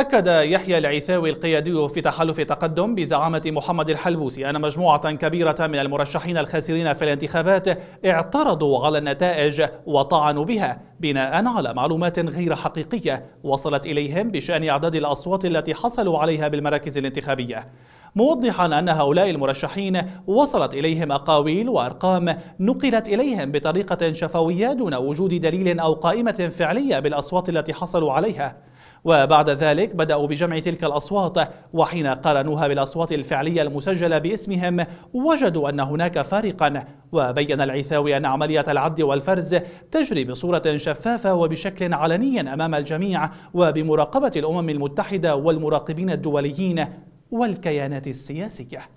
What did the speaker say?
أكد يحيى العيثاوي القيادي في تحالف تقدم بزعامة محمد الحلبوسي أن مجموعة كبيرة من المرشحين الخاسرين في الانتخابات اعترضوا على النتائج وطعنوا بها بناء على معلومات غير حقيقية وصلت إليهم بشأن أعداد الأصوات التي حصلوا عليها بالمراكز الانتخابية موضحا أن هؤلاء المرشحين وصلت إليهم أقاويل وأرقام نقلت إليهم بطريقة شفوية دون وجود دليل أو قائمة فعلية بالأصوات التي حصلوا عليها وبعد ذلك بدأوا بجمع تلك الأصوات وحين قارنوها بالأصوات الفعلية المسجلة باسمهم وجدوا أن هناك فارقا وبين العيثاوي أن عملية العد والفرز تجري بصورة شفافة وبشكل علني أمام الجميع وبمراقبة الأمم المتحدة والمراقبين الدوليين والكيانات السياسيه